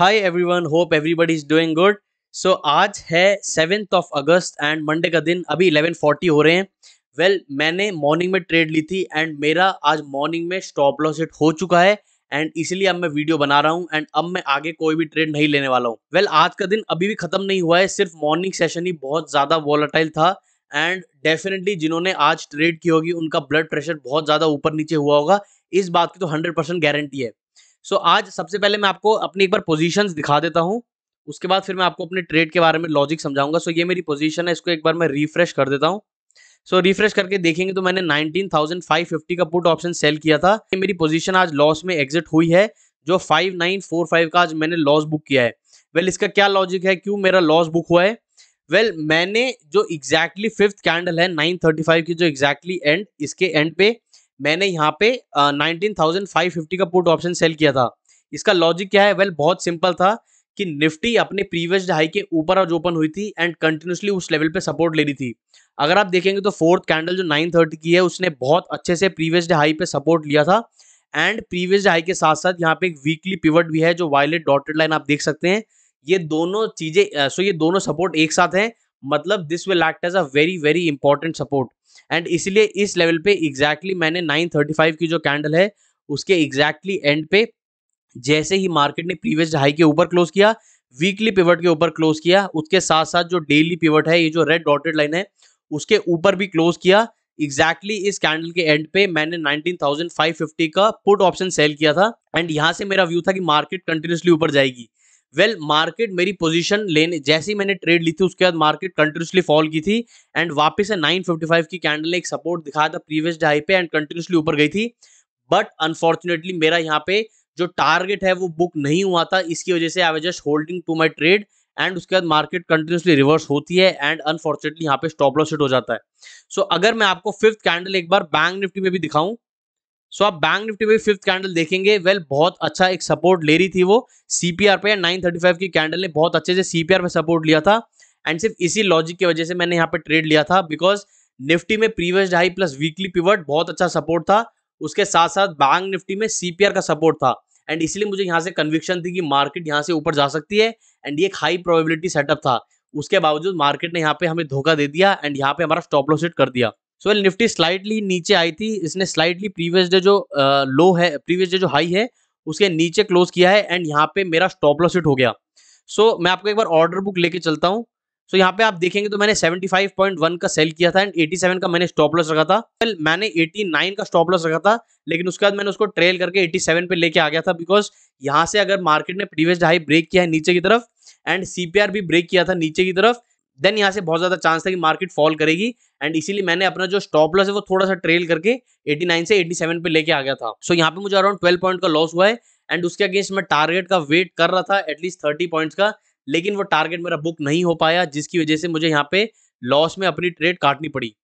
hi everyone hope everybody is doing good so आज है seventh of August and Monday का दिन अभी इलेवन फोर्टी हो रहे हैं वेल well, मैंने मॉर्निंग में ट्रेड ली थी एंड मेरा आज मॉर्निंग में स्टॉप लॉस हिट हो चुका है एंड इसलिए अब मैं वीडियो बना रहा हूँ एंड अब मैं आगे कोई भी ट्रेड नहीं लेने वाला हूँ वेल well, आज का दिन अभी भी खत्म नहीं हुआ है सिर्फ मॉर्निंग सेशन ही बहुत ज़्यादा वॉलेटाइल था एंड डेफिनेटली जिन्होंने आज ट्रेड की होगी उनका ब्लड प्रेशर बहुत ज़्यादा ऊपर नीचे हुआ होगा इस बात की तो हंड्रेड परसेंट गारंटी है सो so, आज सबसे पहले मैं आपको अपनी एक बार पोजीशन दिखा देता हूँ उसके बाद फिर मैं आपको अपने ट्रेड के बारे में लॉजिक समझाऊंगा सो so, ये मेरी पोजीशन है इसको एक बार मैं रिफ्रेश कर देता हूँ सो so, रिफ्रेश करके देखेंगे तो मैंने 19,550 का पुट ऑप्शन सेल किया था मेरी पोजीशन आज लॉस में एग्जिट हुई है जो 5945 का आज मैंने लॉस बुक किया है वेल well, इसका क्या लॉजिक है क्यों मेरा लॉस बुक हुआ है वेल well, मैंने जो एग्जैक्टली फिफ्थ कैंडल है 935 की जो एग्जैक्टली एंड इसके एंड पे मैंने यहाँ पे नाइनटीन थाउजेंड फाइव फिफ्टी का पुट ऑप्शन सेल किया था इसका लॉजिक क्या है वेल well, बहुत सिंपल था कि निफ्टी अपने प्रीवियस हाई के ऊपर आज ओपन हुई थी एंड कंटिन्यूसली उस लेवल पे सपोर्ट ले रही थी अगर आप देखेंगे तो फोर्थ कैंडल जो 930 की है उसने बहुत अच्छे से प्रीवियस हाई पे सपोर्ट लिया था एंड प्रीवियस हाई के साथ साथ यहाँ पे एक वीकली पिवट भी है जो वायलेट डॉटेड लाइन आप देख सकते हैं ये दोनों चीजें सो ये दोनों सपोर्ट एक साथ हैं मतलब this will act as a very very important support and इसलिए इस लेवल पे एग्जैक्टली exactly मैंने 935 की जो कैंडल है उसके एग्जैक्टली exactly एंड पे जैसे ही मार्केट ने प्रीवियस हाई के ऊपर क्लोज किया वीकली पिवट के ऊपर क्लोज किया उसके साथ साथ जो डेली पिवट है ये जो रेड डॉटेड लाइन है उसके ऊपर भी क्लोज किया एग्जैक्टली exactly इस कैंडल के एंड पे मैंने 19,550 का पुट ऑप्शन सेल किया था एंड यहाँ से मेरा व्यू था कि मार्केट कंटिन्यूसली ऊपर जाएगी वेल मार्केट मेरी पोजीशन लेने जैसी मैंने ट्रेड ली थी उसके बाद मार्केट कंटिन्यूसली फॉल की थी एंड वापस से 955 की कैंडल ने एक सपोर्ट दिखाया था प्रीवियस डाई पे एंड कंटिन्यूसली ऊपर गई थी बट अनफॉर्चुनेटली मेरा यहाँ पे जो टारगेट है वो बुक नहीं हुआ था इसकी वजह से I was just holding to my trade and उसके बाद मार्केट कंटिन्यूसली रिवर्स होती है एंड अनफॉर्चुनेटली यहाँ पे स्टॉप लॉस हिट हो जाता है सो so, अगर मैं आपको फिफ्थ कैंडल एक बार बैंक निफ्टी में भी दिखाऊं सो आप बैंक निफ्टी में फिफ्थ कैंडल देखेंगे वेल बहुत अच्छा एक सपोर्ट ले रही थी वो सीपीआर पे 935 की कैंडल ने बहुत अच्छे से सीपीआर पे सपोर्ट लिया था एंड सिर्फ इसी लॉजिक की वजह से मैंने यहाँ पे ट्रेड लिया था बिकॉज निफ्टी में previous high plus weekly pivot बहुत अच्छा सपोर्ट था उसके साथ साथ बैंक निफ्टी में सीपीआर का सपोर्ट था एंड इसलिए मुझे यहाँ से कन्विक्शन थी कि मार्केट यहाँ से ऊपर जा सकती है एंड ये एक हाई प्रोबेबिलिटी सेटअप था उसके बावजूद मार्केट ने यहाँ पे हमें धोखा दे दिया एंड यहाँ पे हमारा स्टॉप लॉस हिट कर दिया सो वेल निफ्टी स्लाइडली नीचे आई थी इसने स्लाइडली प्रीवियस डे जो लो है प्रीवियस डे जो हाई है उसके नीचे क्लोज किया है एंड यहाँ पे मेरा स्टॉप लॉस हिट हो गया सो so, मैं आपको एक बार ऑर्डर बुक लेके चलता हूँ सो so, यहाँ पे आप देखेंगे तो मैंने 75.1 का सेल किया था एंड 87 का मैंने स्टॉप लॉस रखा था वेल मैंने 89 का स्टॉप लॉस रखा था लेकिन उसके बाद मैंने उसको ट्रेल करके 87 पे लेके आ गया था बिकॉज यहाँ से अगर मार्केट ने प्रीवियस हाई ब्रेक किया है नीचे की तरफ एंड सीपीआर भी ब्रेक किया था नीचे की तरफ देन यहाँ से बहुत ज्यादा चांस था कि मार्केट फॉल करेगी एंड इसीलिए मैंने अपना जो स्टॉप लॉस है वो थोड़ा सा ट्रेल करके 89 से 87 पे लेके आ गया था सो so, यहाँ पे मुझे अराउंड 12 पॉइंट का लॉस हुआ है एंड उसके अगेंस्ट मैं टारगेट का वेट कर रहा था एटलीस्ट 30 पॉइंट्स का लेकिन वो टारगेट मेरा बुक नहीं हो पाया जिसकी वजह से मुझे यहाँ पे लॉस में अपनी ट्रेड काटनी पड़ी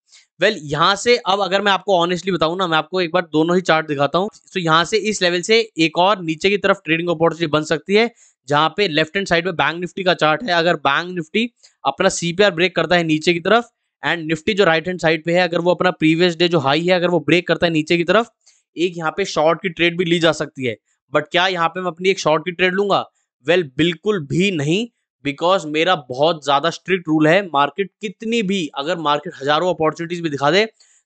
वेल well, यहाँ से अब अगर मैं आपको ऑनेस्टली बताऊँ ना मैं आपको एक बार दोनों ही चार्ट दिखाता हूँ तो so, यहाँ से इस लेवल से एक और नीचे की तरफ ट्रेडिंग अपॉर्चुनिटी बन सकती है जहां पे लेफ्ट हैंड साइड में बैंक निफ्टी का चार्ट है अगर बैंक निफ्टी अपना सीपीआर ब्रेक करता है नीचे की तरफ एंड निफ्टी जो राइट हैंड साइड पे है अगर वो अपना प्रीवियस डे जो हाई है अगर वो ब्रेक करता है नीचे की तरफ एक यहाँ पे शॉर्ट की ट्रेड भी ली जा सकती है बट क्या यहाँ पे मैं अपनी एक शॉर्ट की ट्रेड लूंगा वेल well, बिल्कुल भी नहीं बिकॉज मेरा बहुत ज्यादा स्ट्रिक्ट रूल है मार्केट कितनी भी अगर मार्केट हजारों अपॉर्चुनिटीज भी दिखा दे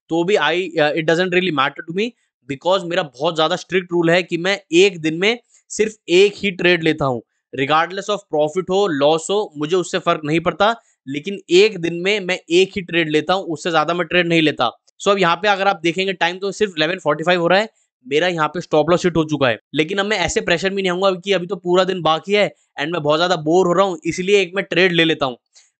तो भी I it doesn't really matter to me because मेरा बहुत ज्यादा स्ट्रिक्ट रूल है कि मैं एक दिन में सिर्फ एक ही ट्रेड लेता हूँ रिगार्डलेस ऑफ प्रॉफिट हो लॉस हो मुझे उससे फर्क नहीं पड़ता लेकिन एक दिन में मैं एक ही ट्रेड लेता हूँ उससे ज्यादा मैं ट्रेड नहीं लेता सो so, अब यहाँ पे अगर आप देखेंगे टाइम तो सिर्फ 11:45 हो रहा है मेरा यहाँ पे स्टॉप लॉस हिट हो चुका है लेकिन अब मैं ऐसे प्रेशर भी नहीं आऊंगा कि अभी तो पूरा दिन बाकी है एंड मैं बहुत ज्यादा बोर हो रहा हूँ इसलिए एक मैं ट्रेड ले लेता हूँ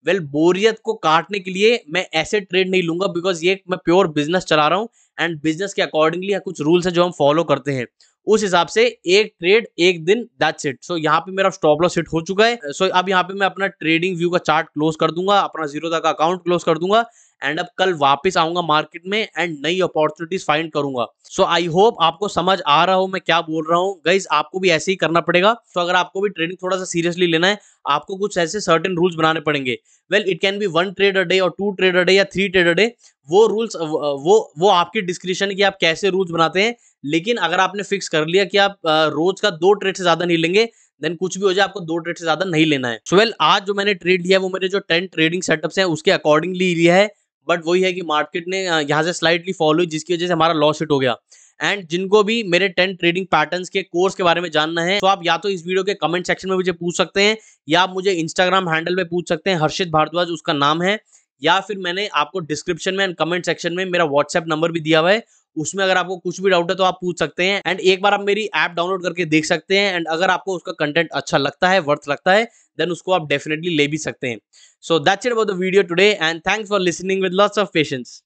वेल well, बोरियत को काटने के लिए मैं ऐसे ट्रेड नहीं लूंगा बिकॉज ये मैं प्योर बिजनेस चला रहा हूँ एंड बिजनेस के अकॉर्डिंगली कुछ रूल्स है जो हम फॉलो करते हैं उस हिसाब से एक ट्रेड एक दिन दैट्स इट सो यहाँ पे मेरा स्टॉप लॉस हिट हो चुका है सो so, अब यहाँ पे मैं अपना ट्रेडिंग व्यू का चार्ट क्लोज कर दूंगा अपना जीरो का अकाउंट क्लोज कर दूंगा एंड अब कल वापस आऊंगा मार्केट में एंड नई अपॉर्चुनिटीज फाइंड करूंगा सो आई होप आपको समझ आ रहा हो मैं क्या बोल रहा हूँ गाइज आपको भी ऐसे ही करना पड़ेगा तो so, अगर आपको भी ट्रेडिंग थोड़ा सा सीरियसली लेना है आपको कुछ ऐसे सर्टेन रूल्स बनाने पड़ेंगे well it can be one trade a day और टू ट्रेड अ डे या थ्री ट्रेड अ डे वो रूल्स वो वो आपकी डिस्क्रिप्शन की आप कैसे रूल्स बनाते हैं लेकिन अगर आपने फिक्स कर लिया कि आप रोज का दो ट्रेड से ज्यादा नहीं लेंगे देन कुछ भी हो जाए आपको दो ट्रेड से ज्यादा नहीं लेना है सो so, well, आज जो मैंने ट्रेड लिया है वो मेरे जो टेन ट्रेडिंग सेटअप्स हैं उसके अकॉर्डिंगली लिया है बट वही है कि मार्केट ने यहाँ से स्लाइडली फॉलो हुई जिसकी वजह से हमारा लॉस हिट हो गया एंड जिनको भी मेरे टेन ट्रेडिंग पैटर्न्स के कोर्स के बारे में जानना है तो आप या तो इस वीडियो के कमेंट सेक्शन में मुझे पूछ सकते हैं या आप मुझे इंस्टाग्राम हैंडल पे पूछ सकते हैं हर्षित भारद्वाज उसका नाम है या फिर मैंने आपको डिस्क्रिप्शन में एंड कमेंट सेक्शन में मेरा व्हाट्सएप नंबर भी दिया हुआ है उसमें अगर आपको कुछ भी डाउट है तो आप पूछ सकते हैं एंड एक बार आप मेरी ऐप डाउनलोड करके देख सकते हैं एंड अगर आपको उसका कंटेंट अच्छा लगता है वर्थ लगता है देन उसको आप डेफिनेटली ले भी सकते हैं so that's it about the video today and thanks for listening with lots of patience